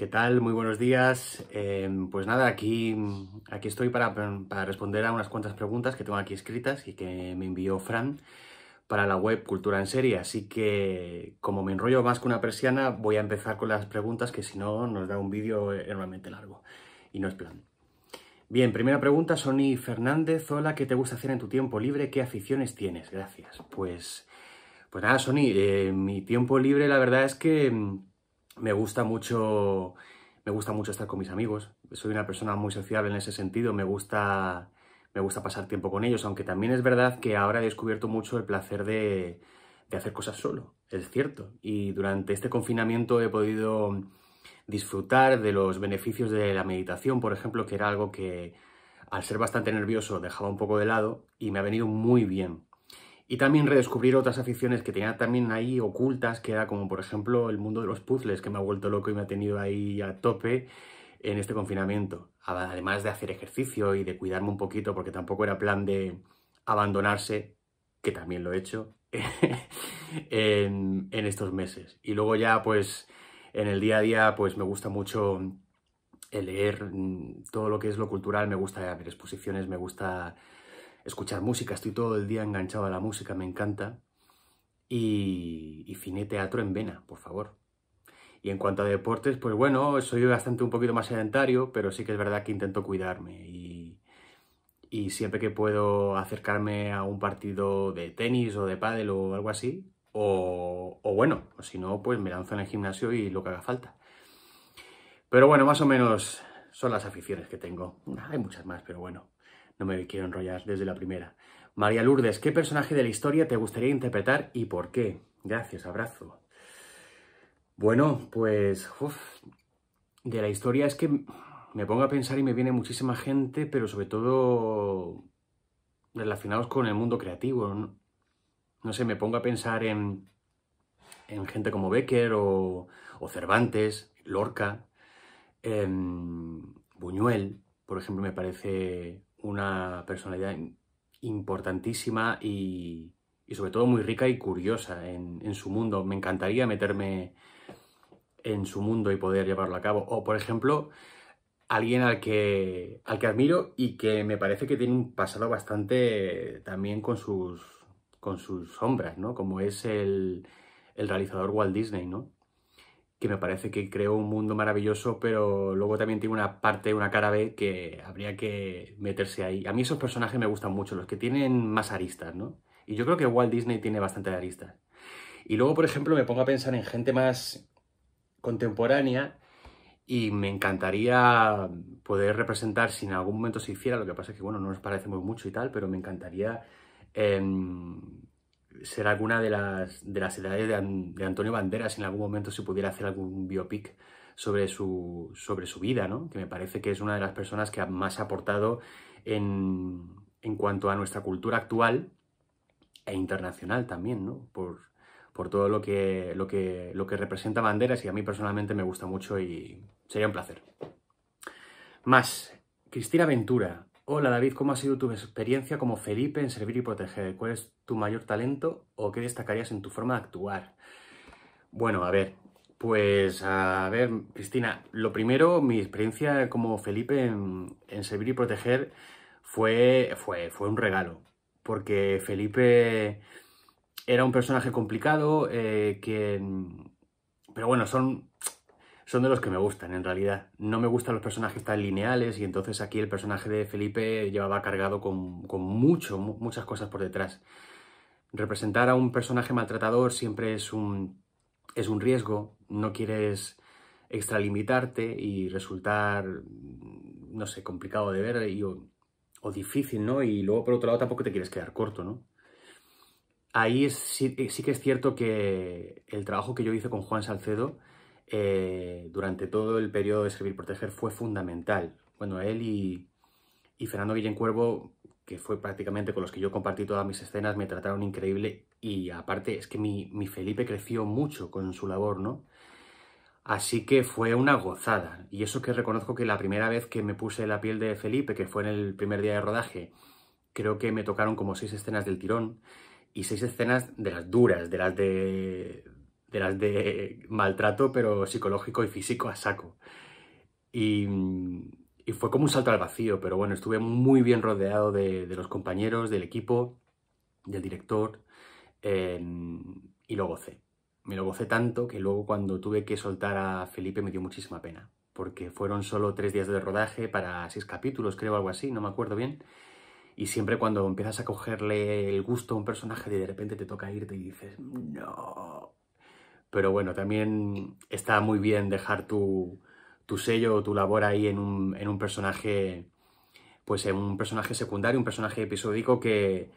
¿Qué tal? Muy buenos días. Em, pues nada, aquí, aquí estoy para, responder a unas cuantas preguntas que tengo aquí escritas y que me envió Fran para la web Cultura en Serie. Así que, como me enrollo más que una persiana, voy a empezar con las preguntas que si no nos da un vídeo enormemente largo. Y no es plan. Bien, primera pregunta, Sony Fernández. Hola, ¿qué te gusta hacer en tu tiempo libre? ¿Qué aficiones tienes? Gracias. Pues, pues nada, Sony, eh, mi tiempo libre la verdad es que me gusta mucho. Me gusta mucho estar con mis amigos. Soy una persona muy sociable en ese sentido. Me gusta. Me gusta pasar tiempo con ellos, aunque también es verdad que ahora he descubierto mucho el placer de, de hacer cosas solo, es cierto. Y durante este confinamiento he podido disfrutar de los beneficios de la meditación, por ejemplo, que era algo que al ser bastante nervioso dejaba un poco de lado y me ha venido muy bien y también redescubrir otras aficiones que tenía también ahí ocultas, que era como por ejemplo el mundo de los puzzles, que me ha vuelto loco y me ha tenido ahí a tope en este confinamiento. Además de hacer ejercicio y de cuidarme un poquito, porque tampoco era plan de abandonarse, que también lo he hecho, en, en, estos meses. Y luego ya pues en el día a día pues me gusta mucho eh, leer mm, todo lo que es lo cultural, me gusta ver exposiciones, me gusta escuchar música, estoy todo el día enganchado a la música, me encanta. Y, y finé teatro en Vena, por favor. Y en cuanto a deportes, pues bueno, soy bastante un poquito más sedentario, pero sí que es verdad que intento cuidarme. Y, siempre que puedo acercarme a un partido de tenis o de pádel o algo así, o, o bueno, o si no, pues me lanzo en el gimnasio y lo que haga falta. Pero bueno, más o menos son las aficiones que tengo. Hay muchas más, pero bueno. No me quiero enrollar desde la primera. María Lourdes, ¿qué personaje de la historia te gustaría interpretar y por qué? Gracias, abrazo. Bueno, pues de la historia es que me pongo a pensar y me viene muchísima gente, pero sobre todo relacionados con el mundo creativo. No, sé, me pongo a pensar en, en gente como Becker o, Cervantes, Lorca, em, Buñuel, por ejemplo, me parece una personalidad importantísima y, sobre todo muy rica y curiosa en, su mundo. Me encantaría meterme en su mundo y poder llevarlo a cabo. O, por ejemplo, alguien al que, al que admiro y que me parece que tiene un pasado bastante también con sus, con sus sombras, ¿no? Como es el, el realizador Walt Disney, ¿no? que me parece que creó un mundo maravilloso, pero luego también tiene una parte, una cara B que habría que meterse ahí. A mí esos personajes me gustan mucho, los que tienen más aristas, ¿no? Y yo creo que Walt Disney tiene bastante aristas. Y luego, por ejemplo, me pongo a pensar en gente más contemporánea y me encantaría poder representar, si en algún momento se hiciera, lo que pasa es que, bueno, no nos muy mucho y tal, pero me encantaría... Em, ¿Será alguna de las, de las edades de, Antonio Banderas, en algún momento se pudiera hacer algún biopic sobre su, sobre su vida, ¿no? que me parece que es una de las personas que más ha aportado en, en cuanto a nuestra cultura actual e internacional también, ¿no? por, por todo lo que, lo, que, lo que representa Banderas y a mí personalmente me gusta mucho y sería un placer. Más, Cristina Ventura, Hola David, ¿cómo ha sido tu experiencia como Felipe en servir y proteger? ¿Cuál es tu mayor talento o qué destacarías en tu forma de actuar? Bueno, a ver, pues a ver, Cristina, lo primero, mi experiencia como Felipe en, servir y proteger fue, fue, fue un regalo, porque Felipe era un personaje complicado eh, que... Pero bueno, son son de los que me gustan en realidad. No me gustan los personajes tan lineales y entonces aquí el personaje de Felipe llevaba cargado con, mucho, muchas cosas por detrás. Representar a un personaje maltratador siempre es un, es un riesgo, no quieres extralimitarte y resultar, no sé, complicado de ver o, difícil, ¿no? Y luego por otro lado tampoco te quieres quedar corto, ¿no? ahí sí, que es cierto que el trabajo que yo hice con Juan Salcedo eh, durante todo el periodo de Servir Proteger fue fundamental. Bueno, él y, Fernando Guillén Cuervo, que fue prácticamente con los que yo compartí todas mis escenas, me trataron increíble y aparte es que mi Felipe creció mucho con su labor, ¿no? Así que fue una gozada. Y eso que reconozco que la primera vez que me puse la piel de Felipe, que fue en el primer día de rodaje, creo que me tocaron como seis escenas del tirón y seis escenas de las duras, de las de, de las de maltrato, pero psicológico y físico a saco. Y, fue como un salto al vacío, pero bueno, estuve muy bien rodeado de, los compañeros, del equipo, del director, em, y lo gocé. Me lo gocé tanto que luego cuando tuve que soltar a Felipe me dio muchísima pena, porque fueron solo tres días de rodaje para seis capítulos, creo, algo así, no me acuerdo bien. Y siempre cuando empiezas a cogerle el gusto a un personaje, de repente te toca irte y dices, no, pero bueno, también está muy bien dejar tu, tu sello o tu labor ahí en un, en un, personaje, pues en un personaje secundario, un personaje episódico que,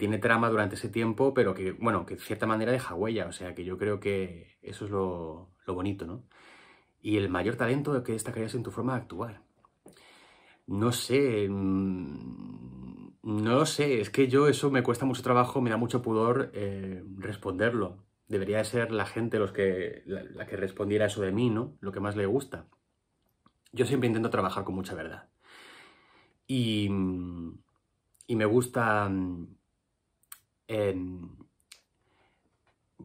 tiene trama durante ese tiempo, pero que, bueno, que de cierta manera deja huella, o sea, que yo creo que eso es lo, bonito, ¿no? Y el mayor talento que destacarías en tu forma de actuar. No sé, mm, no sé, es que yo eso me cuesta mucho trabajo, me da mucho pudor eh, responderlo debería ser la gente los que, la, que respondiera eso de mí, ¿no? Lo que más le gusta. Yo siempre intento trabajar con mucha verdad. Y, y me gusta mm, em,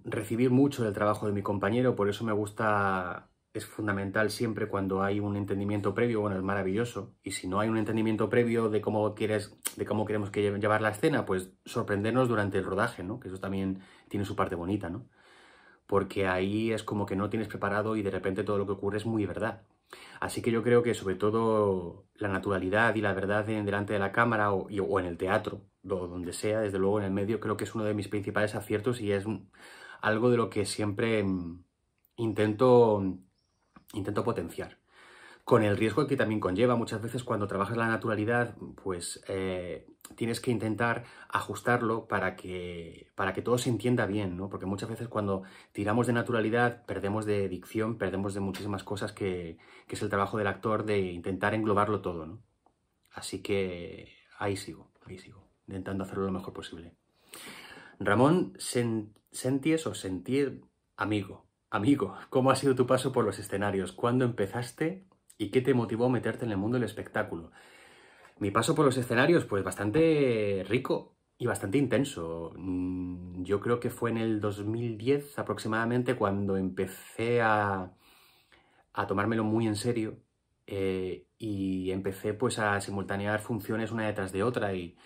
recibir mucho del trabajo de mi compañero, por eso me gusta es fundamental siempre cuando hay un entendimiento previo, bueno, es maravilloso. Y si no hay un entendimiento previo de cómo quieres, de cómo queremos que llevar la escena, pues sorprendernos durante el rodaje, ¿no? Que eso también tiene su parte bonita, ¿no? Porque ahí es como que no tienes preparado y de repente todo lo que ocurre es muy verdad. Así que yo creo que sobre todo la naturalidad y la verdad delante de la cámara o, o en el teatro, o donde sea, desde luego en el medio, creo que es uno de mis principales aciertos y es algo de lo que siempre mm, intento intento potenciar. Con el riesgo que también conlleva, muchas veces cuando trabajas la naturalidad, pues eh, tienes que intentar ajustarlo para que, para que todo se entienda bien, ¿no? Porque muchas veces cuando tiramos de naturalidad perdemos de dicción, perdemos de muchísimas cosas que, es el trabajo del actor de intentar englobarlo todo, ¿no? Así que ahí sigo, ahí sigo, intentando hacerlo lo mejor posible. Ramón sentí eso, Sentir Amigo. Amigo, ¿cómo ha sido tu paso por los escenarios? ¿Cuándo empezaste y qué te motivó a meterte en el mundo del espectáculo? Mi paso por los escenarios, pues bastante rico y bastante intenso. Mm, yo creo que fue en el 2010 aproximadamente cuando empecé a, tomármelo muy en serio eh, y empecé pues a simultanear funciones una detrás de otra y,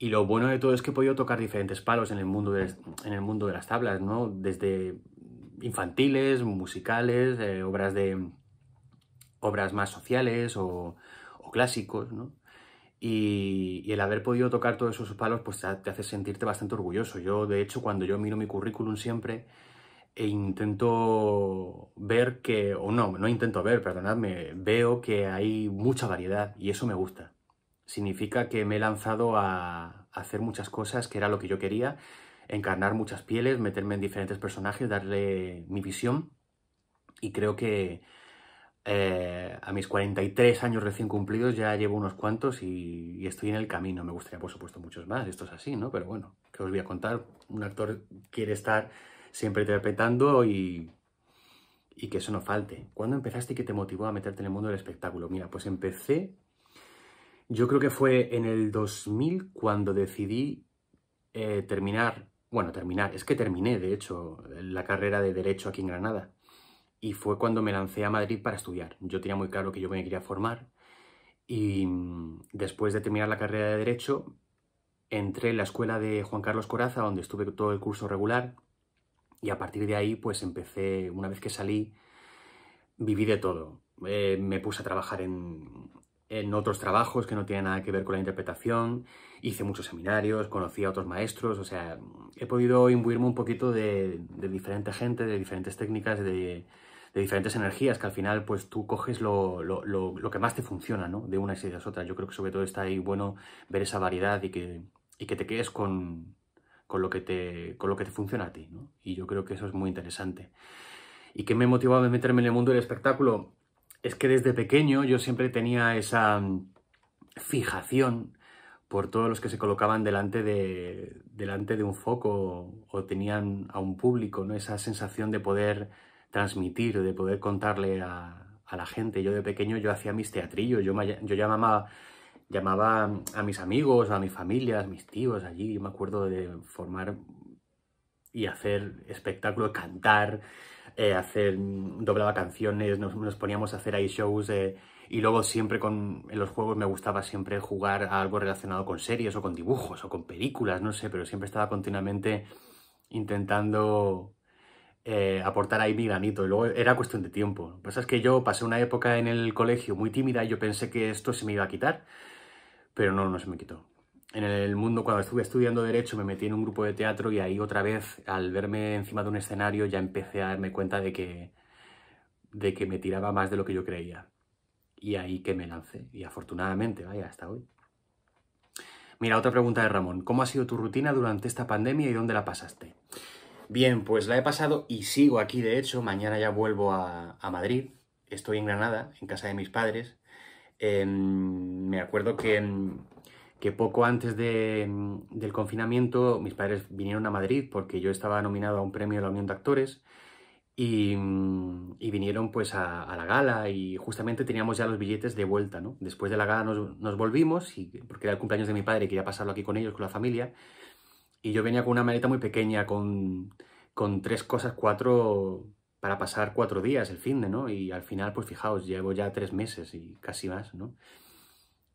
lo bueno de todo es que he podido tocar diferentes palos en el mundo de, en el mundo de las tablas, ¿no? Desde infantiles, musicales, eh, obras de obras más sociales o, clásicos, Y, y, el haber podido tocar todos esos palos, pues te hace sentirte bastante orgulloso. Yo, de hecho, cuando yo miro mi currículum siempre e intento ver que, o no, no intento ver, perdonadme, veo que hay mucha variedad y eso me gusta. Significa que me he lanzado a hacer muchas cosas que era lo que yo quería encarnar muchas pieles, meterme en diferentes personajes, darle mi visión. Y creo que eh, a mis 43 años recién cumplidos ya llevo unos cuantos y, estoy en el camino. Me gustaría, por supuesto, muchos más. Esto es así, ¿no? Pero bueno, ¿qué os voy a contar? Un actor quiere estar siempre interpretando y, que eso no falte. ¿Cuándo empezaste y qué te motivó a meterte en el mundo del espectáculo? Mira, pues empecé yo creo que fue en el 2000 cuando decidí eh, terminar bueno, terminar, es que terminé, de hecho, la carrera de Derecho aquí en Granada. Y fue cuando me lancé a Madrid para estudiar. Yo tenía muy claro que yo me quería formar. Y mm, después de terminar la carrera de Derecho, entré en la escuela de Juan Carlos Coraza, donde estuve todo el curso regular. Y a partir de ahí, pues empecé, una vez que salí, viví de todo. Eh, me puse a trabajar en, en otros trabajos que no tienen nada que ver con la interpretación, hice muchos seminarios, conocí a otros maestros, o sea, he podido imbuirme un poquito de, de diferente gente, de diferentes técnicas, de, de, diferentes energías, que al final pues tú coges lo, lo, lo, lo que más te funciona, ¿no? De unas y de las otras. Yo creo que sobre todo está ahí bueno ver esa variedad y que, y que te quedes con, con, lo que te, con lo que te funciona a ti, ¿no? Y yo creo que eso es muy interesante. ¿Y qué me motivado a meterme en el mundo del espectáculo? es que desde pequeño yo siempre tenía esa mm, fijación por todos los que se colocaban delante de, delante de un foco o tenían a un público, ¿no? Esa sensación de poder transmitir, de poder contarle a, la gente. Yo de pequeño yo hacía mis teatrillos, yo, yo llamaba, llamaba a mis amigos, a mi familia, a mis tíos allí. me acuerdo de formar y hacer espectáculo, cantar, eh, hacer, mm, doblaba canciones, nos, poníamos a hacer ahí shows eh, y luego siempre con, en los juegos me gustaba siempre jugar a algo relacionado con series o con dibujos o con películas, no sé, pero siempre estaba continuamente intentando eh, aportar ahí mi granito. Y luego era cuestión de tiempo. Lo que pasa es que yo pasé una época en el colegio muy tímida y yo pensé que esto se me iba a quitar, pero no, no se me quitó en el mundo, cuando estuve estudiando Derecho, me metí en un grupo de teatro y ahí otra vez, al verme encima de un escenario, ya empecé a darme cuenta de que, de que me tiraba más de lo que yo creía. Y ahí que me lancé. Y afortunadamente, vaya, hasta hoy. Mira, otra pregunta de Ramón. ¿Cómo ha sido tu rutina durante esta pandemia y dónde la pasaste? Bien, pues la he pasado y sigo aquí, de hecho. Mañana ya vuelvo a, Madrid. Estoy en Granada, en casa de mis padres. Em, me acuerdo que em, que poco antes mm, del confinamiento mis padres vinieron a Madrid porque yo estaba nominado a un premio de la Unión de Actores y, mm, vinieron pues a, la gala y justamente teníamos ya los billetes de vuelta, ¿no? Después de la gala nos, volvimos y, porque era el cumpleaños de mi padre y quería pasarlo aquí con ellos, con la familia y yo venía con una maleta muy pequeña con, con tres cosas, cuatro para pasar cuatro días el fin de, ¿no? Y al final, pues fijaos, llevo ya tres meses y casi más, ¿no?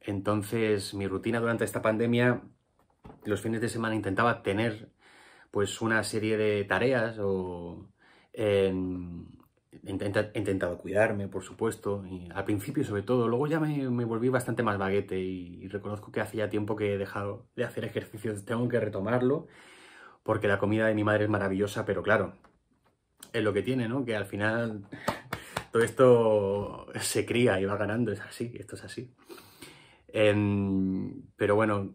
Entonces, mi rutina durante esta pandemia, los fines de semana intentaba tener pues una serie de tareas o he em, intentado cuidarme, por supuesto, al principio sobre todo, luego ya me, volví bastante más baguete y, reconozco que hacía tiempo que he dejado de hacer ejercicios, tengo que retomarlo porque la comida de mi madre es maravillosa, pero claro, es lo que tiene, ¿no? Que al final todo esto se cría y va ganando, es así, esto es así. Em, pero bueno,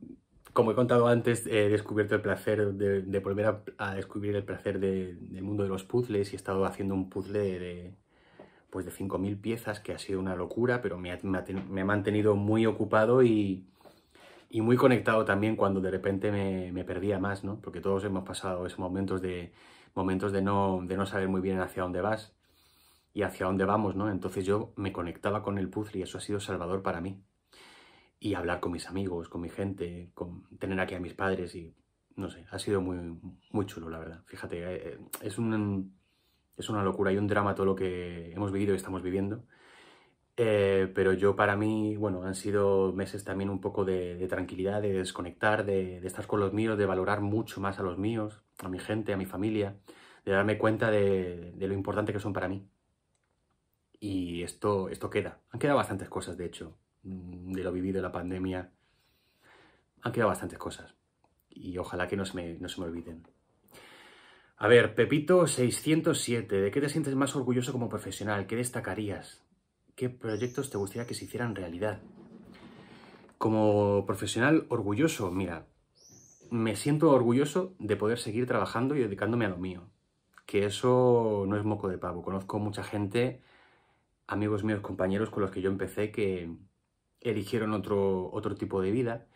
como he contado antes, he descubierto el placer de, volver a, descubrir el placer del mundo de los puzzles y he estado haciendo un puzzle de, pues de 5.000 piezas que ha sido una locura, pero me ha, mantenido muy ocupado y, muy conectado también cuando de repente me, perdía más, ¿no? Porque todos hemos pasado esos momentos de, momentos no, de no saber muy bien hacia dónde vas y hacia dónde vamos, ¿no? Entonces yo me conectaba con el puzzle y eso ha sido salvador para mí y hablar con mis amigos, con mi gente, con tener aquí a mis padres y no sé, ha sido muy, muy chulo, la verdad. Fíjate, eh, eh, es, es una locura y un drama todo lo que hemos vivido y estamos viviendo. Eh, pero yo para mí, bueno, han sido meses también un poco de, tranquilidad, de desconectar, de, estar con los míos, de valorar mucho más a los míos, a mi gente, a mi familia, de darme cuenta de, lo importante que son para mí. Y esto, esto queda. Han quedado bastantes cosas, de hecho de lo vivido la pandemia, han quedado bastantes cosas. Y ojalá que no se me, no se me olviden. A ver, Pepito 607, ¿de qué te sientes más orgulloso como profesional? ¿Qué destacarías? ¿Qué proyectos te gustaría que se hicieran realidad? Como profesional orgulloso, mira, me siento orgulloso de poder seguir trabajando y dedicándome a lo mío. Que eso no es moco de pavo. Conozco mucha gente, amigos míos, compañeros con los que yo empecé, que, eligieron otro, otro tipo de vida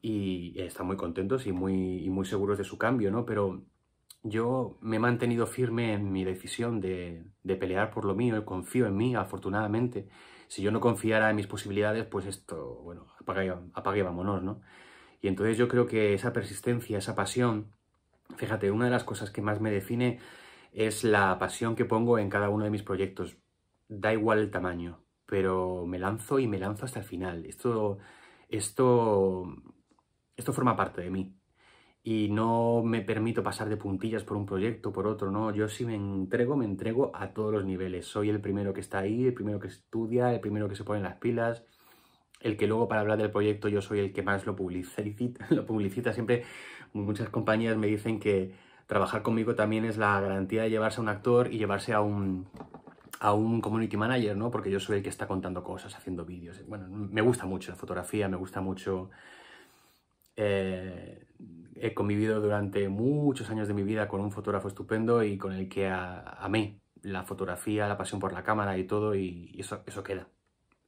y están muy contentos y muy, muy seguros de su cambio, ¿no? Pero yo me he mantenido firme en mi decisión de, pelear por lo mío y confío en mí, afortunadamente. Si yo no confiara en mis posibilidades, pues esto, bueno, apague, apague vámonos, ¿no? Y entonces yo creo que esa persistencia, esa pasión, fíjate, una de las cosas que más me define es la pasión que pongo en cada uno de mis proyectos. Da igual el tamaño, pero me lanzo y me lanzo hasta el final. Esto, esto, esto forma parte de mí. Y no me permito pasar de puntillas por un proyecto, por otro, no. Yo sí si me entrego, me entrego a todos los niveles. Soy el primero que está ahí, el primero que estudia, el primero que se pone las pilas, el que luego para hablar del proyecto yo soy el que más lo Lo publicita. Siempre muchas compañías me dicen que trabajar conmigo también es la garantía de llevarse a un actor y llevarse a un, a un community manager, ¿no? Porque yo soy el que está contando cosas, haciendo vídeos. Bueno, me gusta mucho la fotografía, me gusta mucho... Eh, he convivido durante muchos años de mi vida con un fotógrafo estupendo y con el que amé la fotografía, la pasión por la cámara y todo, y eso, eso queda.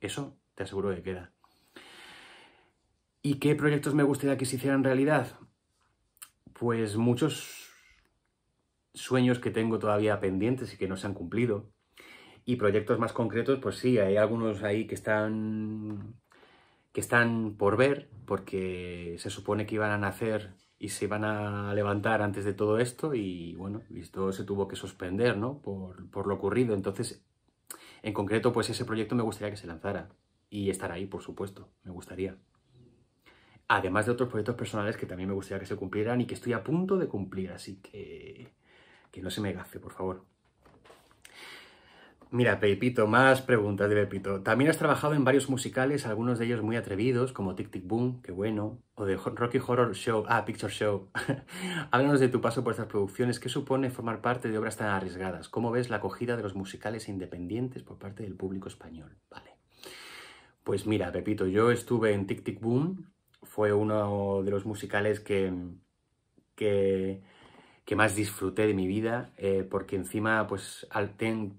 Eso te aseguro que queda. ¿Y qué proyectos me gustaría que se hicieran realidad? Pues muchos sueños que tengo todavía pendientes y que no se han cumplido. Y proyectos más concretos, pues sí, hay algunos ahí que están, que están por ver, porque se supone que iban a nacer y se iban a levantar antes de todo esto y bueno, esto se tuvo que suspender, ¿no? Por, por lo ocurrido. Entonces, en concreto, pues ese proyecto me gustaría que se lanzara y estar ahí, por supuesto, me gustaría. Además de otros proyectos personales que también me gustaría que se cumplieran y que estoy a punto de cumplir, así que que no se me gaste, por favor. Mira, Pepito, más preguntas de Pepito. También has trabajado en varios musicales, algunos de ellos muy atrevidos, como Tic Tic Boom, qué bueno, o de Rocky Horror Show, ah, Picture Show. Háblanos de tu paso por estas producciones, ¿qué supone formar parte de obras tan arriesgadas? ¿Cómo ves la acogida de los musicales independientes por parte del público español? Vale. Pues mira, Pepito, yo estuve en Tic Tic Boom, fue uno de los musicales que, que que más disfruté de mi vida, eh, porque encima pues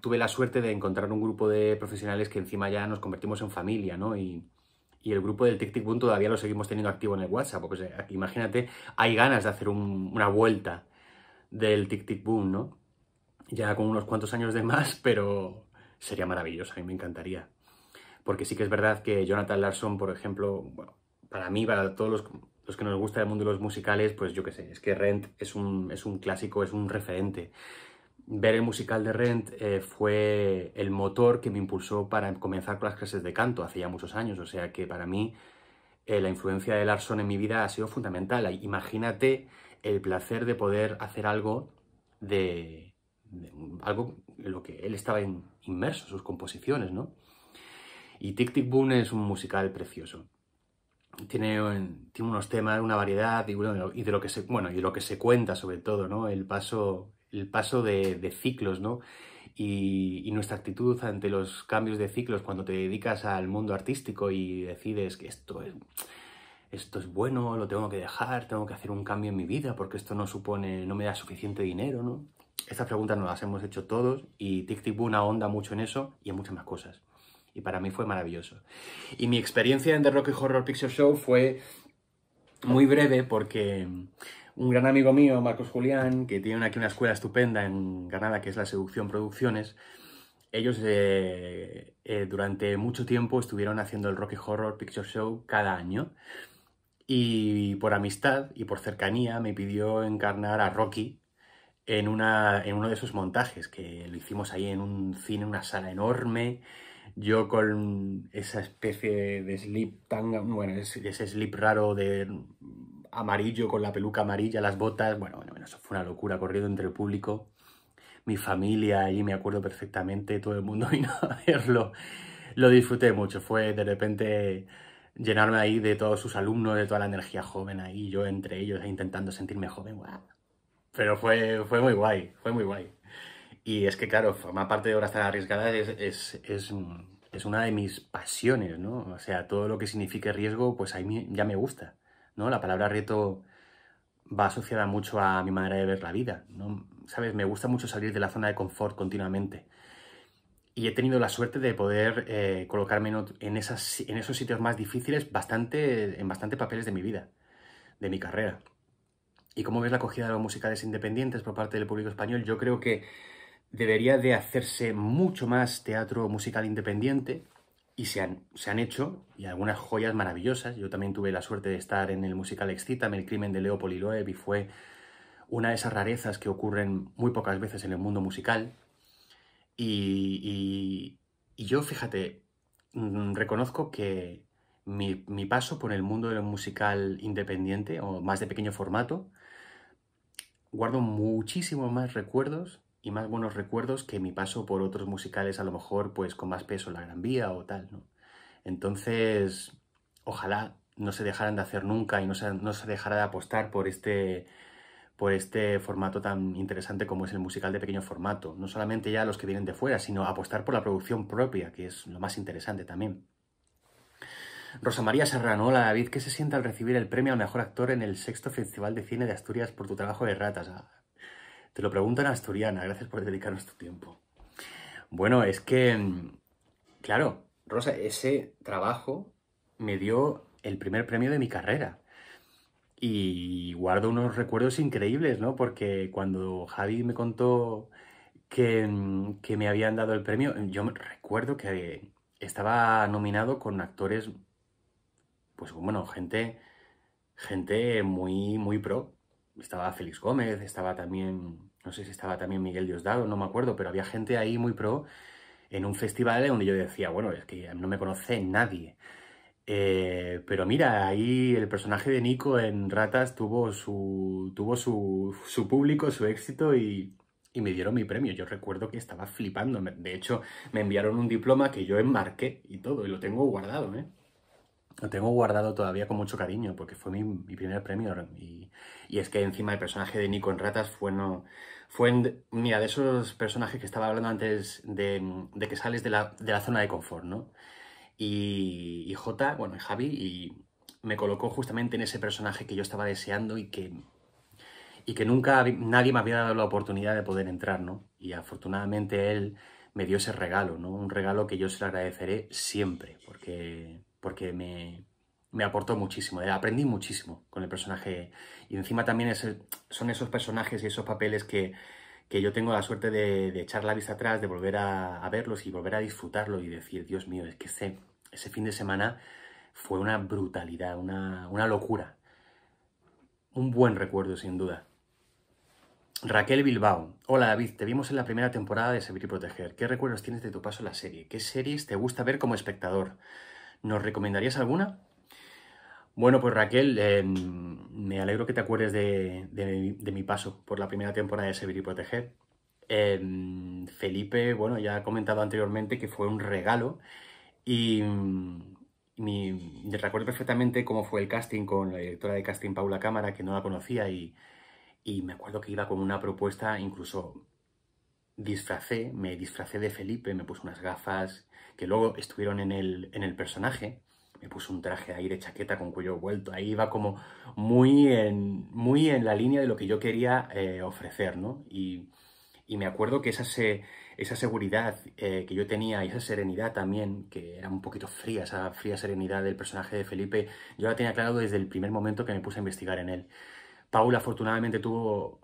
tuve la suerte de encontrar un grupo de profesionales que encima ya nos convertimos en familia, ¿no? Y, el grupo del Tic Tic Boom todavía lo seguimos teniendo activo en el WhatsApp, porque imagínate, hay ganas de hacer una vuelta del Tic Tic Boom, ¿no? Ya con unos cuantos años de más, pero sería maravilloso, a mí me encantaría. Porque sí que es verdad que Jonathan Larson, por ejemplo, para mí, para todos los los que nos gusta el mundo de los musicales, pues yo qué sé, es que Rent es un, es un clásico, es un referente. Ver el musical de Rent eh, fue el motor que me impulsó para comenzar con las clases de canto hace ya muchos años, o sea que para mí eh, la influencia de Larson en mi vida ha sido fundamental. Imagínate el placer de poder hacer algo de, algo en lo que él estaba inmerso, sus composiciones, ¿no? Y Tic Tic Boom es un musical precioso tiene, tiene unos temas, una variedad y, de lo que se, bueno, y lo que se cuenta sobre todo, ¿no? El paso, el paso de, ciclos, Y, nuestra actitud ante los cambios de ciclos cuando te dedicas al mundo artístico y decides que esto es, esto es bueno, lo tengo que dejar, tengo que hacer un cambio en mi vida porque esto no supone, no me da suficiente dinero, ¿no? Estas preguntas nos las hemos hecho todos y Tic Tic ahonda mucho en eso y en muchas más cosas. Y para mí fue maravilloso. Y mi experiencia en The Rocky Horror Picture Show fue muy breve porque mm, un gran amigo mío, Marcos Julián, que tiene aquí una escuela estupenda en Granada, que es la Seducción Producciones, ellos eh, eh, durante mucho tiempo estuvieron haciendo el Rocky Horror Picture Show cada año. Y por amistad y por cercanía me pidió encarnar a Rocky en, una, en uno de esos montajes que lo hicimos ahí en un cine, una sala enorme, yo con esa especie de slip tan... Bueno, ese slip raro de amarillo con la peluca amarilla, las botas... Bueno, bueno, eso fue una locura corriendo entre el público. Mi familia allí, me acuerdo perfectamente, todo el mundo vino a verlo. Lo disfruté mucho, fue de repente llenarme ahí de todos sus alumnos, de toda la energía joven ahí, yo entre ellos intentando sentirme joven. Pero fue, fue muy guay, fue muy guay. Y es que, claro, formar parte de Obras tan arriesgadas es, es, es, es, una de mis pasiones, ¿no? O sea, todo lo que signifique riesgo, pues ahí ya me gusta, ¿no? La palabra reto va asociada mucho a mi manera de ver la vida, ¿no? ¿Sabes? Me gusta mucho salir de la zona de confort continuamente. Y he tenido la suerte de poder eh, colocarme en, esas, en esos sitios más difíciles bastante, en bastantes papeles de mi vida, de mi carrera. Y como ves la acogida de los musicales independientes por parte del público español, yo creo que debería de hacerse mucho más teatro musical independiente y se han, se han hecho y algunas joyas maravillosas. Yo también tuve la suerte de estar en el musical Excítame, El crimen de leopoldo Loeb, y fue una de esas rarezas que ocurren muy pocas veces en el mundo musical. Y, yo, fíjate, mm, reconozco que mi, paso por el mundo del musical independiente o más de pequeño formato, guardo muchísimos más recuerdos y más buenos recuerdos que mi paso por otros musicales a lo mejor pues con más peso, la Gran Vía o tal, ¿no? Entonces, ojalá no se dejaran de hacer nunca y no se, no se dejara de apostar por este, por este formato tan interesante como es el musical de pequeño formato. No solamente ya los que vienen de fuera, sino apostar por la producción propia, que es lo más interesante también. Rosa María Serrano, hola David, ¿qué se siente al recibir el premio al mejor actor en el sexto Festival de Cine de Asturias por tu trabajo de ratas? Ah, te lo preguntan a asturiana, gracias por dedicarnos tu tiempo. Bueno, es que, mm, claro, Rosa, ese trabajo me dio el primer premio de mi carrera. Y guardo unos recuerdos increíbles, ¿no? Porque cuando Javi me contó que, mm, que me habían dado el premio, yo recuerdo que estaba nominado con actores, pues bueno, gente, gente muy, muy pro. Estaba Félix Gómez, estaba también no sé si estaba también Miguel Diosdado, no me acuerdo, pero había gente ahí muy pro en un festival donde yo decía, bueno, es que no me conoce nadie. Eh, pero mira, ahí el personaje de Nico en Ratas tuvo su, tuvo su, su público, su éxito y, me dieron mi premio. Yo recuerdo que estaba flipando. De hecho, me enviaron un diploma que yo enmarqué y todo, y lo tengo guardado, ¿eh? Lo tengo guardado todavía con mucho cariño porque fue mi, primer premio. Y, y, es que encima el personaje de Nico en Ratas fue no fue, mira, de esos personajes que estaba hablando antes de, que sales de la, zona de confort, ¿no? Y, J, bueno, Javi, y me colocó justamente en ese personaje que yo estaba deseando y que, y que nunca nadie me había dado la oportunidad de poder entrar, ¿no? Y afortunadamente él me dio ese regalo, ¿no? Un regalo que yo se lo agradeceré siempre, porque, porque me, me aportó muchísimo, eh, aprendí muchísimo con el personaje. Y encima también son esos personajes y esos papeles que, yo tengo la suerte de, echar la vista atrás, de volver a, verlos y volver a disfrutarlos y decir, Dios mío, es que ese, ese fin de semana fue una brutalidad, una, una locura. Un buen recuerdo, sin duda. Raquel Bilbao. Hola David, te vimos en la primera temporada de Servir y Proteger. ¿Qué recuerdos tienes de tu paso en la serie? ¿Qué series te gusta ver como espectador? ¿Nos recomendarías alguna? Bueno, pues Raquel, em, me alegro que te acuerdes de, mi paso por la primera temporada de Servir y Proteger. Em, Felipe, bueno, ya he comentado anteriormente que fue un regalo y me recuerdo perfectamente cómo fue el casting con la directora de casting Paula Cámara, que no la conocía y, me acuerdo que iba con una propuesta, incluso disfracé, me disfracé de Felipe, me puse unas gafas que luego estuvieron en el, en el personaje me puso un traje de aire, chaqueta con cuello vuelto, ahí iba como muy en, muy en la línea de lo que yo quería eh, ofrecer, ¿no? Y, y, me acuerdo que esa, esa seguridad eh, que yo tenía y esa serenidad también, que era un poquito fría, esa fría serenidad del personaje de Felipe, yo la tenía claro desde el primer momento que me puse a investigar en él. Paula afortunadamente tuvo,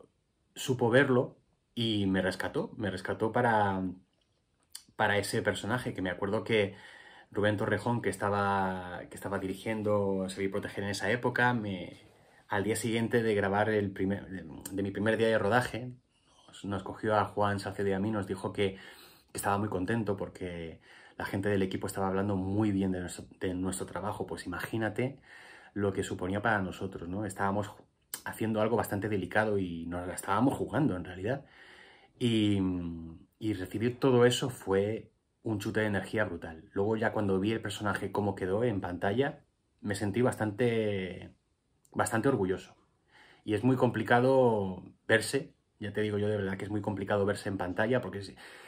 supo verlo y me rescató, me rescató para, para ese personaje, que me acuerdo que Rubén Torrejón, que estaba, que estaba dirigiendo Servir Proteger en esa época, al día siguiente de grabar el primer, de, mi primer día de rodaje, nos, cogió a Juan Salcedo y a mí, nos dijo que, estaba muy contento porque la gente del equipo estaba hablando muy bien de nuestro, trabajo. Pues imagínate lo que suponía para nosotros, ¿no? Estábamos haciendo algo bastante delicado y nos estábamos jugando en realidad. y recibir todo eso fue un chute de energía brutal. Luego ya cuando vi el personaje cómo quedó en pantalla, me sentí bastante, bastante orgulloso. Y es muy complicado verse, ya te digo yo de verdad que es muy complicado verse en pantalla porque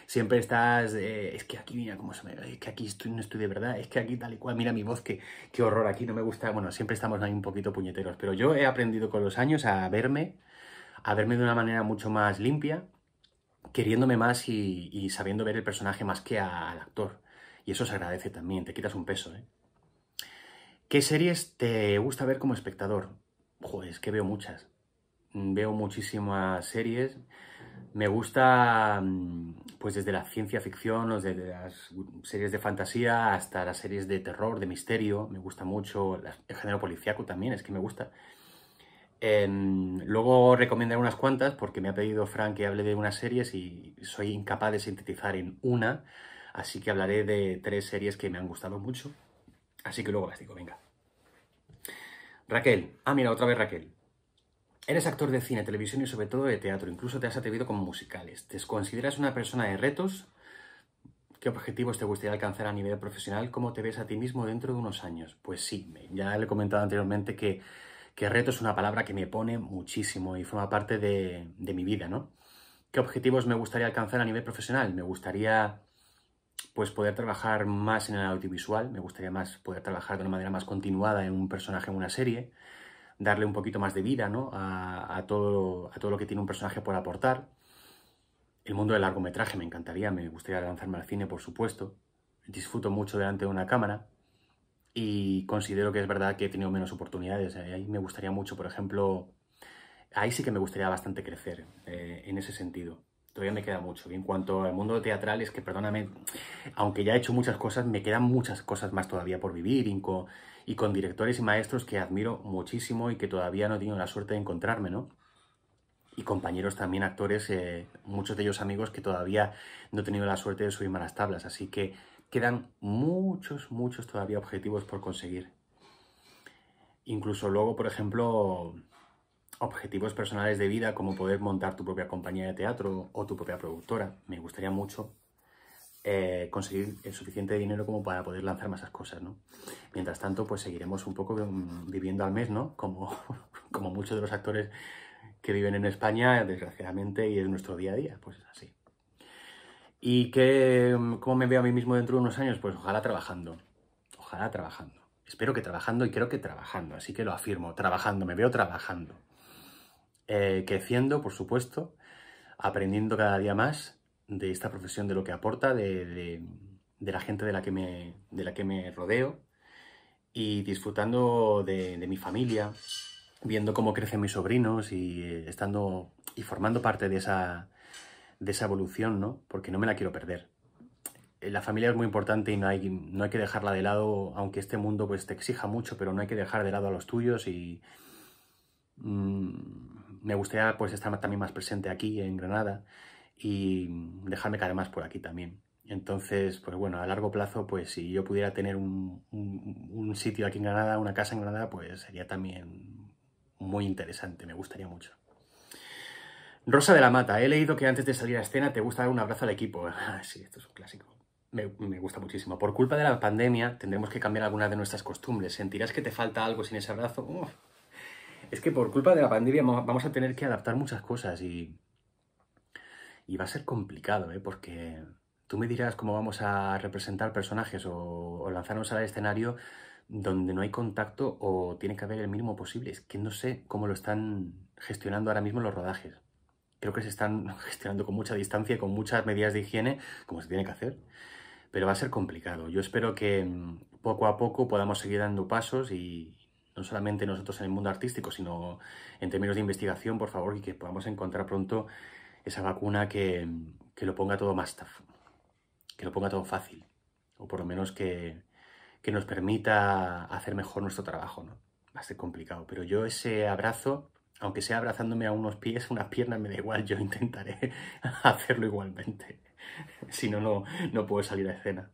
siempre estás, es que aquí mira cómo se me es que aquí estoy, no estoy de verdad, es que aquí tal y cual, mira mi voz, que, qué horror, aquí no me gusta, bueno, siempre estamos ahí un poquito puñeteros, pero yo he aprendido con los años a verme, a verme de una manera mucho más limpia, queriéndome más y, sabiendo ver el personaje más que al actor. Y eso se agradece también, te quitas un peso. ¿eh? ¿Qué series te gusta ver como espectador? Joder, es que veo muchas. Mm, veo muchísimas series. Me gusta, mm, pues desde la ciencia ficción, desde las series de fantasía hasta las series de terror, de misterio. Me gusta mucho el género policíaco también, es que me gusta. Em, luego recomendaré unas cuantas porque me ha pedido Frank que hable de unas series y soy incapaz de sintetizar en una, así que hablaré de tres series que me han gustado mucho. Así que luego las digo, venga. Raquel, ah, mira, otra vez Raquel. Eres actor de cine, televisión y sobre todo de teatro, incluso te has atrevido con musicales. ¿Te consideras una persona de retos? ¿Qué objetivos te gustaría alcanzar a nivel profesional? ¿Cómo te ves a ti mismo dentro de unos años? Pues sí, ya le he comentado anteriormente que que reto es una palabra que me pone muchísimo y forma parte de, mi vida, ¿no? ¿Qué objetivos me gustaría alcanzar a nivel profesional? Me gustaría pues poder trabajar más en el audiovisual, me gustaría más poder trabajar de una manera más continuada en un personaje en una serie, darle un poquito más de vida a, todo, a todo lo que tiene un personaje por aportar. El mundo del largometraje me encantaría, me gustaría lanzarme al cine, por supuesto. Disfruto mucho delante de una cámara y considero que es verdad que he tenido menos oportunidades. Eh, ahí me gustaría mucho, por ejemplo, ahí sí que me gustaría bastante crecer eh, en ese sentido. Todavía me queda mucho. Y en cuanto al mundo teatral, es que, perdóname, aunque ya he hecho muchas cosas, me quedan muchas cosas más todavía por vivir y con, directores y maestros que admiro muchísimo y que todavía no he tenido la suerte de encontrarme, ¿no? y compañeros también actores, eh, muchos de ellos amigos que todavía no he tenido la suerte de subirme a las tablas. Así que quedan muchos, muchos todavía objetivos por conseguir. Incluso luego, por ejemplo, objetivos personales de vida como poder montar tu propia compañía de teatro o tu propia productora. Me gustaría mucho eh, conseguir el suficiente dinero como para poder lanzar más esas cosas, ¿no? Mientras tanto, pues seguiremos un poco mm, viviendo al mes, ¿no? Como, como muchos de los actores que viven en España, desgraciadamente, y es nuestro día a día, pues es así. ¿Y mm, cómo me veo a mí mismo dentro de unos años? Pues ojalá trabajando. Ojalá trabajando. Espero que trabajando y creo que trabajando, así que lo afirmo, trabajando, me veo trabajando. Eh, creciendo, por supuesto, aprendiendo cada día más de esta profesión, de lo que aporta, de, la gente de la, que me, de la que me rodeo y disfrutando de, de mi familia, viendo cómo crecen mis sobrinos y eh, estando y formando parte de esa, de esa evolución, ¿no? Porque no me la quiero perder. Eh, la familia es muy importante y no hay, que dejarla de lado, aunque este mundo pues, te exija mucho, pero no hay que dejar de lado a los tuyos y mm, me gustaría pues, estar también más presente aquí en Granada y dejarme caer más por aquí también. Entonces, pues bueno, a largo plazo, pues si yo pudiera tener un, un sitio aquí en Granada, una casa en Granada, pues sería también muy interesante, me gustaría mucho. Rosa de la Mata, he leído que antes de salir a escena te gusta dar un abrazo al equipo. Ah, sí, esto es un clásico. Me, gusta muchísimo. Por culpa de la pandemia tendremos que cambiar algunas de nuestras costumbres. ¿Sentirás que te falta algo sin ese abrazo? Es que por culpa de la pandemia vamos a tener que adaptar muchas cosas y, y va a ser complicado, ¿eh? porque tú me dirás cómo vamos a representar personajes o lanzarnos al escenario donde no hay contacto o tiene que haber el mínimo posible. Es que no sé cómo lo están gestionando ahora mismo los rodajes creo que se están gestionando con mucha distancia y con muchas medidas de higiene, como se tiene que hacer. Pero va a ser complicado. Yo espero que mm, poco a poco podamos seguir dando pasos y no solamente nosotros en el mundo artístico, sino en términos de investigación, por favor, y que podamos encontrar pronto esa vacuna que, mm, lo ponga todo más que lo ponga todo fácil, o por lo menos que, nos permita hacer mejor nuestro trabajo, Va a ser complicado, pero yo ese abrazo aunque sea abrazándome a unos pies, unas piernas, me da igual, yo intentaré hacerlo igualmente. si no, no, puedo salir a escena.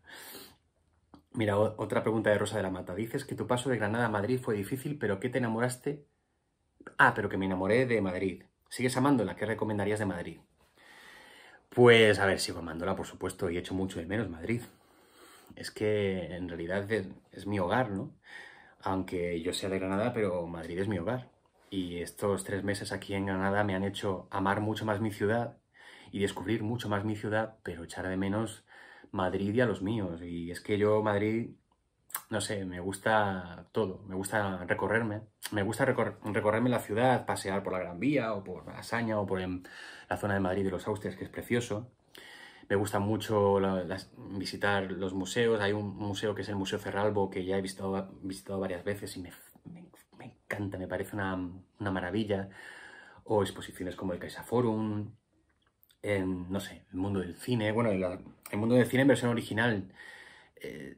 Mira, otra pregunta de Rosa de la Mata. Dices que tu paso de Granada a Madrid fue difícil, pero ¿qué te enamoraste? Ah, pero que me enamoré de Madrid. ¿Sigues amándola? ¿Qué recomendarías de Madrid? Pues, a ver, sigo amándola, por supuesto, y hecho mucho de menos Madrid. Es que en realidad es mi hogar, ¿no? Aunque yo sea de Granada, pero Madrid es mi hogar. Y estos tres meses aquí en Granada me han hecho amar mucho más mi ciudad y descubrir mucho más mi ciudad, pero echar de menos Madrid y a los míos. Y es que yo Madrid, no sé, me gusta todo. Me gusta recorrerme. Me gusta recorrerme la ciudad, pasear por la Gran Vía o por la Saña o por la zona de Madrid de los Austrias, que es precioso. Me gusta mucho visitar los museos. Hay un museo que es el Museo Cerralbo, que ya he visitado, visitado varias veces y me encanta, me parece una, maravilla. O exposiciones como el Caixa Forum, en, eh, no sé, el mundo del cine, bueno, el, mundo del cine en versión original. Eh,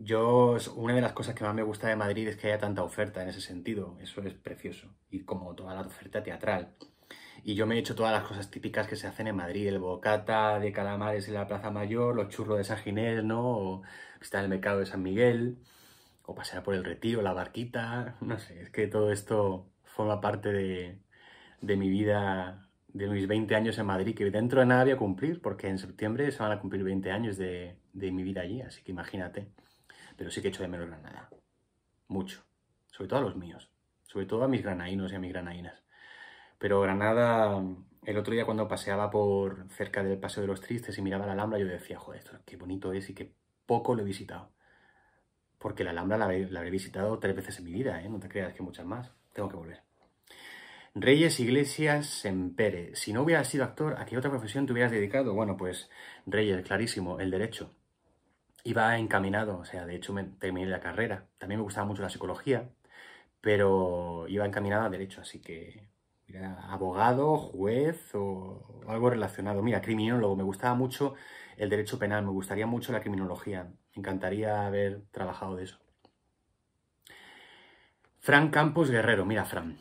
yo, una de las cosas que más me gusta de Madrid es que haya tanta oferta en ese sentido, eso es precioso, y como toda la oferta teatral. Y yo me he hecho todas las cosas típicas que se hacen en Madrid, el bocata de calamares en la Plaza Mayor, los churros de San Ginés, ¿no? O está el mercado de San Miguel, o pasear por el retiro, la barquita, no sé, es que todo esto forma parte de, mi vida, de mis 20 años en Madrid, que dentro de nada voy a cumplir, porque en septiembre se van a cumplir 20 años de, mi vida allí, así que imagínate. Pero sí que hecho de menos Granada, mucho, sobre todo a los míos, sobre todo a mis granainos y a mis granainas. Pero Granada, el otro día cuando paseaba por cerca del Paseo de los Tristes y miraba la Alhambra, yo decía, joder, qué bonito es y qué poco lo he visitado porque la Alhambra la, habré visitado tres veces en mi vida, ¿eh? no te creas que muchas más. Tengo que volver. Reyes Iglesias Sempere. Si no hubieras sido actor, ¿a qué otra profesión te hubieras dedicado? Bueno, pues Reyes, clarísimo, el derecho. Iba encaminado, o sea, de hecho terminé la carrera. También me gustaba mucho la psicología, pero iba encaminado a derecho, así que abogado, juez o algo relacionado. Mira, criminólogo, me gustaba mucho el derecho penal, me gustaría mucho la criminología encantaría haber trabajado de eso. Fran Campos Guerrero, mira Fran.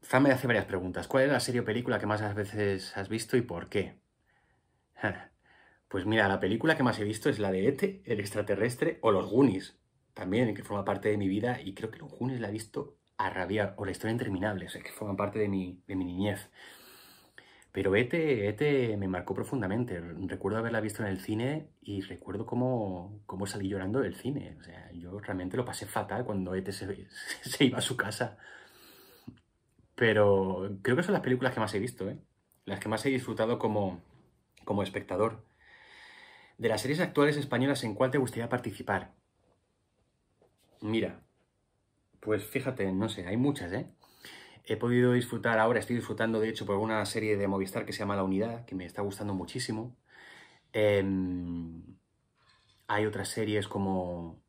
Fran me hace varias preguntas. ¿Cuál es la serie o película que más a veces has visto y por qué? Pues mira, la película que más he visto es la de Ete, el extraterrestre, o Los Goonies, también, que forma parte de mi vida, y creo que Los Goonies la he visto a rabiar, o la historia interminable, que forma parte de mi, de mi niñez. Pero Ete, este me marcó profundamente. Recuerdo haberla visto en el cine y recuerdo cómo, salí llorando del cine. O sea, yo realmente lo pasé fatal cuando Ete se, iba a su casa. Pero creo que son las películas que más he visto, ¿eh? las que más he disfrutado como, como espectador. De las series actuales españolas, ¿en cuál te gustaría participar? Mira, pues fíjate, no sé, hay muchas, ¿eh? He podido disfrutar, ahora estoy disfrutando de hecho por una serie de Movistar que se llama La Unidad, que me está gustando muchísimo. Em, hay otras series como,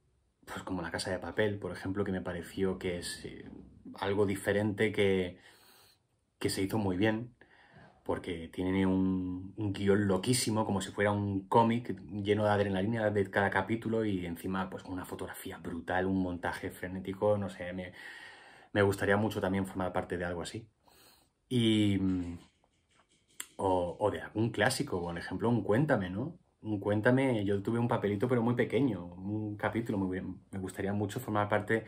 pues como La Casa de Papel, por ejemplo, que me pareció que es eh, algo diferente que, que se hizo muy bien, porque tiene un, guión loquísimo, como si fuera un cómic lleno de adrenalina de cada capítulo y encima pues una fotografía brutal, un montaje frenético, no sé, me, me gustaría mucho también formar parte de algo así. Y, mm, o, de algún clásico, por ejemplo, un Cuéntame, ¿no? Un Cuéntame, yo tuve un papelito pero muy pequeño, un capítulo muy bien. Me gustaría mucho formar parte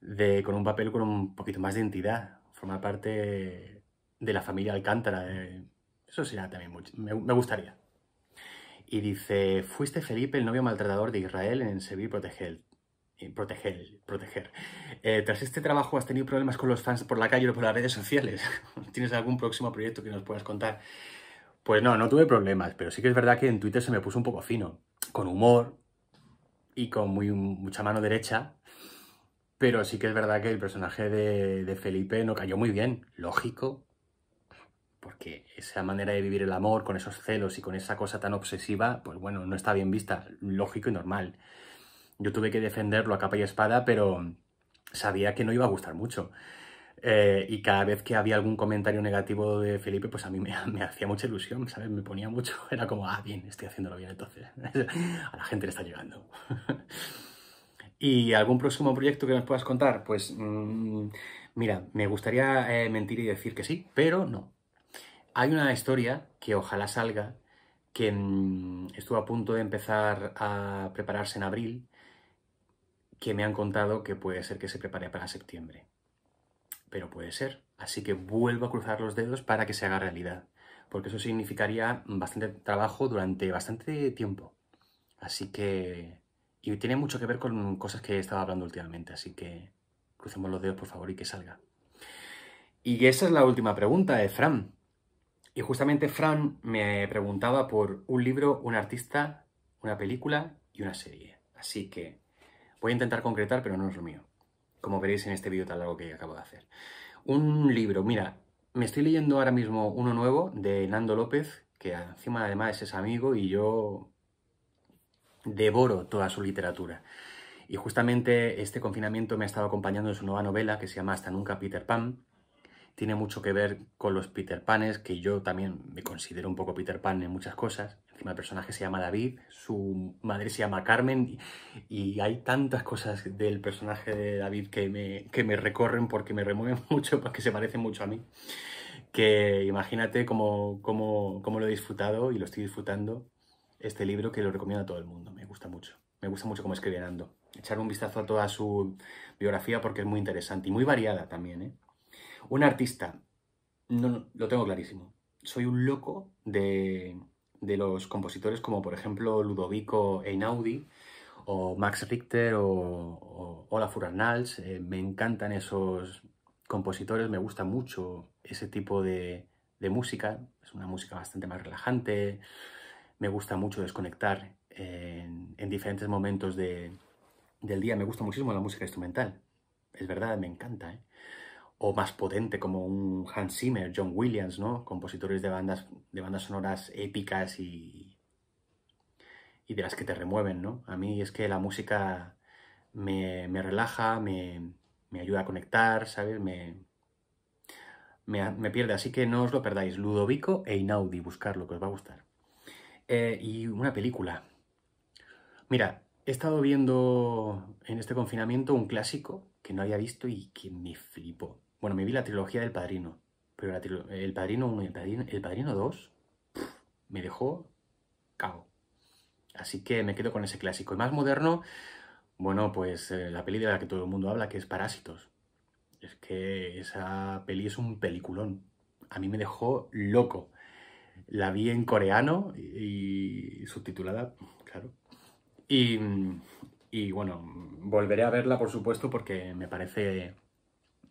de, con un papel con un poquito más de entidad, formar parte de la familia Alcántara. eso sería también mucho, me, gustaría. Y dice, fuiste Felipe el novio maltratador de Israel en Sevilla Protegel proteger. proteger. Eh, tras este trabajo, ¿has tenido problemas con los fans por la calle o por las redes sociales? ¿Tienes algún próximo proyecto que nos puedas contar? Pues no, no tuve problemas, pero sí que es verdad que en Twitter se me puso un poco fino, con humor y con muy, mucha mano derecha, pero sí que es verdad que el personaje de, de Felipe no cayó muy bien, lógico, porque esa manera de vivir el amor con esos celos y con esa cosa tan obsesiva, pues bueno, no está bien vista, lógico y normal. Yo tuve que defenderlo a capa y espada, pero sabía que no iba a gustar mucho. Eh, y cada vez que había algún comentario negativo de Felipe, pues a mí me, hacía mucha ilusión, ¿sabes? Me ponía mucho, era como, ah, bien, estoy haciéndolo bien entonces. a la gente le está llegando. ¿Y algún próximo proyecto que nos puedas contar? Pues mm, mira, me gustaría eh, mentir y decir que sí, pero no. Hay una historia que ojalá salga, que mm, estuvo a punto de empezar a prepararse en abril, que me han contado que puede ser que se prepare para septiembre. Pero puede ser. Así que vuelvo a cruzar los dedos para que se haga realidad. Porque eso significaría bastante trabajo durante bastante tiempo. Así que... Y tiene mucho que ver con cosas que he estado hablando últimamente. Así que crucemos los dedos, por favor, y que salga. Y esa es la última pregunta de Fran. Y justamente Fran me preguntaba por un libro, un artista, una película y una serie. Así que Voy a intentar concretar, pero no es lo mío, como veréis en este vídeo tan largo que acabo de hacer. Un libro, mira, me estoy leyendo ahora mismo uno nuevo de Nando López, que encima además es amigo y yo devoro toda su literatura. Y justamente este confinamiento me ha estado acompañando en su nueva novela que se llama Hasta nunca Peter Pan, tiene mucho que ver con los Peter Panes, que yo también me considero un poco Peter Pan en muchas cosas. Encima el personaje se llama David, su madre se llama Carmen y, hay tantas cosas del personaje de David que me, recorren porque me remueven mucho, porque se parecen mucho a mí. Que imagínate cómo, cómo lo he disfrutado y lo estoy disfrutando este libro que lo recomiendo a todo el mundo. Me gusta mucho. Me gusta mucho cómo escribe Nando. Echar un vistazo a toda su biografía porque es muy interesante y muy variada también. ¿eh? Un artista. No, lo tengo clarísimo. Soy un loco de, los compositores como, por ejemplo, Ludovico Einaudi o Max Richter o, o Olafur Arnalds. Eh, me encantan esos compositores, me gusta mucho ese tipo de, música. Es una música bastante más relajante. Me gusta mucho desconectar en, diferentes momentos del día. Me gusta muchísimo la música instrumental. Es verdad, me encanta. ¿eh? o más potente como un Hans Zimmer, John Williams, ¿no? Compositores de bandas, de bandas sonoras épicas y, y de las que te remueven, ¿no? A mí es que la música me, relaja, me, ayuda a conectar, ¿sabes? Me, me, pierde, así que no os lo perdáis. Ludovico e Inaudi, buscarlo, que os va a gustar. Eh, y una película. Mira, he estado viendo en este confinamiento un clásico que no había visto y que me flipó. Bueno, me vi la trilogía del Padrino, pero el Padrino 1 y el Padrino, 2 me dejó cao. Así que me quedo con ese clásico. Y más moderno, bueno, pues eh, la peli de la que todo el mundo habla, que es Parásitos. Es que esa peli es un peliculón. A mí me dejó loco. La vi en coreano y, subtitulada, claro. Y, y bueno, volveré a verla, por supuesto, porque me parece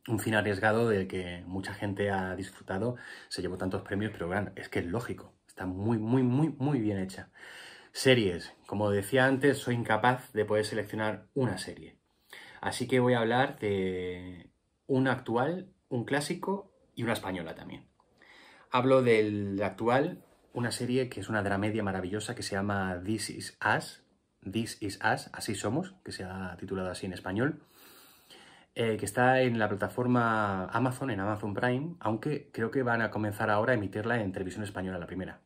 un fin arriesgado del que mucha gente ha disfrutado, se llevó tantos premios, pero es que es lógico, está muy, muy, muy, muy bien hecha. Series, como decía antes, soy incapaz de poder seleccionar una serie. Así que voy a hablar de una actual, un clásico y una española también. Hablo del actual, una serie que es una dramedia maravillosa que se llama This Is Us, This Is Us, Así Somos, que se ha titulado así en español eh, que está en la plataforma Amazon, en Amazon Prime, aunque creo que van a comenzar ahora a emitirla en televisión española, la primera.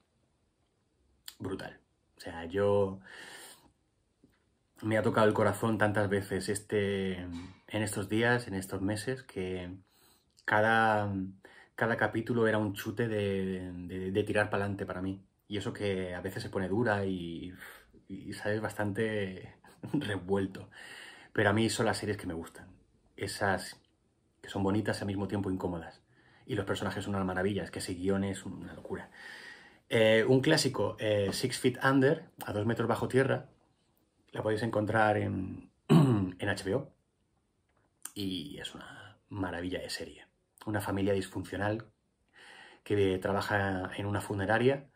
Brutal. O sea, yo me ha tocado el corazón tantas veces este, en estos días, en estos meses, que cada, cada capítulo era un chute de, tirar para adelante para mí. Y eso que a veces se pone dura y, y sabes, bastante revuelto. Pero a mí son las series que me gustan esas que son bonitas y al mismo tiempo incómodas. Y los personajes son una maravilla, es que ese guión es una locura. Eh, un clásico, eh, Six Feet Under, a dos metros bajo tierra, la podéis encontrar en, HBO. Y es una maravilla de serie. Una familia disfuncional que trabaja en una funeraria.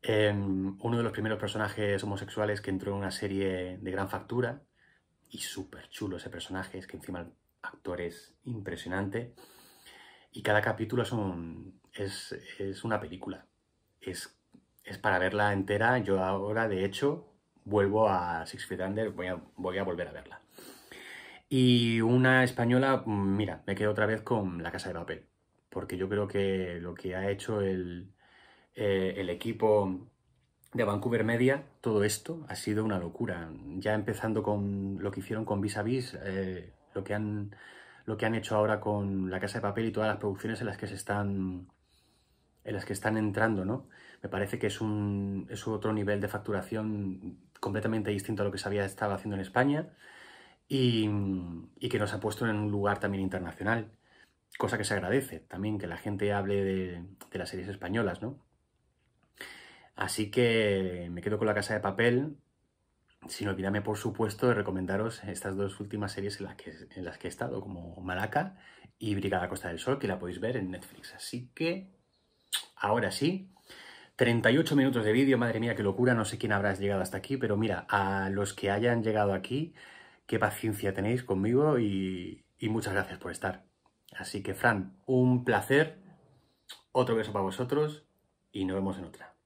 Em, uno de los primeros personajes homosexuales que entró en una serie de gran factura. Y súper chulo ese personaje, es que encima actores impresionante. Y cada capítulo es, es, una película. Es, es, para verla entera. Yo ahora, de hecho, vuelvo a Six Feet Under, voy a, volver a verla. Y una española, mira, me quedo otra vez con La Casa de Papel, porque yo creo que lo que ha hecho el, eh, equipo de Vancouver Media, todo esto ha sido una locura. Ya empezando con lo que hicieron con Vis a Vis, lo que han, lo que han hecho ahora con La Casa de Papel y todas las producciones en las que se están en las que están entrando, ¿no? Me parece que es un es otro nivel de facturación completamente distinto a lo que se había estado haciendo en España y, que nos ha puesto en un lugar también internacional, cosa que se agradece también que la gente hable de, de las series españolas, ¿no? Así que me quedo con La Casa de Papel, sin olvidarme, por supuesto, de recomendaros estas dos últimas series en las que, en las que he estado, como Malaca y Brigada Costa del Sol, que la podéis ver en Netflix. Así que, ahora sí, 38 minutos de vídeo, madre mía, qué locura, no sé quién habrás llegado hasta aquí, pero mira, a los que hayan llegado aquí, qué paciencia tenéis conmigo y, y muchas gracias por estar. Así que, Fran, un placer, otro beso para vosotros y nos vemos en otra.